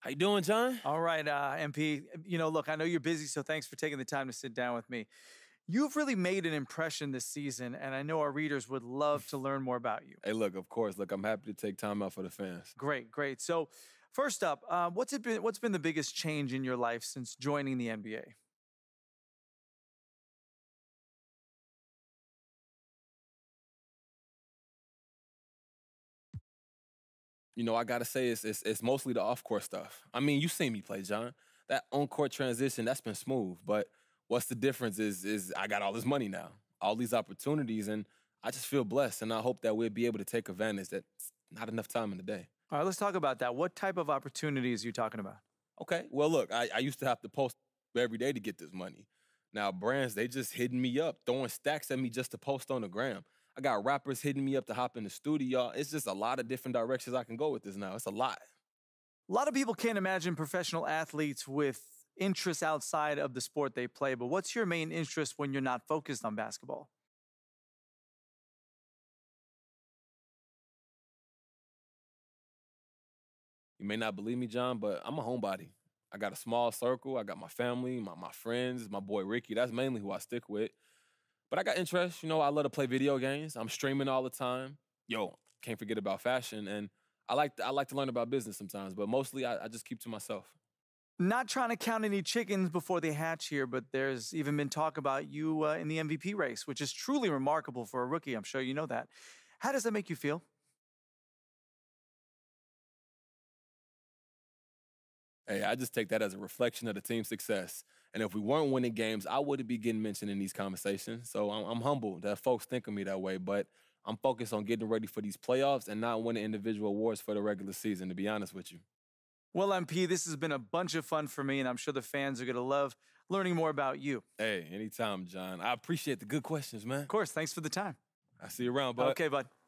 How you doing, John? All right, uh, MP. You know, look, I know you're busy, so thanks for taking the time to sit down with me. You've really made an impression this season, and I know our readers would love to learn more about you. Hey, look, of course, look, I'm happy to take time out for the fans. Great, great. So, first up, uh, what's it been? What's been the biggest change in your life since joining the NBA? you know, I gotta say it's, it's, it's mostly the off court stuff. I mean, you seen me play, John. That on court transition, that's been smooth. But what's the difference is is I got all this money now, all these opportunities, and I just feel blessed. And I hope that we'll be able to take advantage. That's not enough time in the day. All right, let's talk about that. What type of opportunities are you talking about? Okay. Well, look, I, I used to have to post every day to get this money. Now brands, they just hitting me up, throwing stacks at me just to post on the gram. I got rappers hitting me up to hop in the studio. It's just a lot of different directions I can go with this now. It's a lot. A lot of people can't imagine professional athletes with interests outside of the sport they play, but what's your main interest when you're not focused on basketball? You may not believe me, John, but I'm a homebody. I got a small circle. I got my family, my, my friends, my boy Ricky. That's mainly who I stick with. But I got interest. You know, I love to play video games. I'm streaming all the time. Yo, can't forget about fashion. And I like to, I like to learn about business sometimes, but mostly I, I just keep to myself. Not trying to count any chickens before they hatch here, but there's even been talk about you uh, in the MVP race, which is truly remarkable for a rookie. I'm sure you know that. How does that make you feel? Hey, I just take that as a reflection of the team's success. And if we weren't winning games, I wouldn't be getting mentioned in these conversations. So I'm, I'm humbled that folks think of me that way, but I'm focused on getting ready for these playoffs and not winning individual awards for the regular season, to be honest with you. Well, MP, this has been a bunch of fun for me, and I'm sure the fans are going to love learning more about you. Hey, anytime, John. I appreciate the good questions, man. Of course. Thanks for the time. I'll see you around, bud. Okay, bud.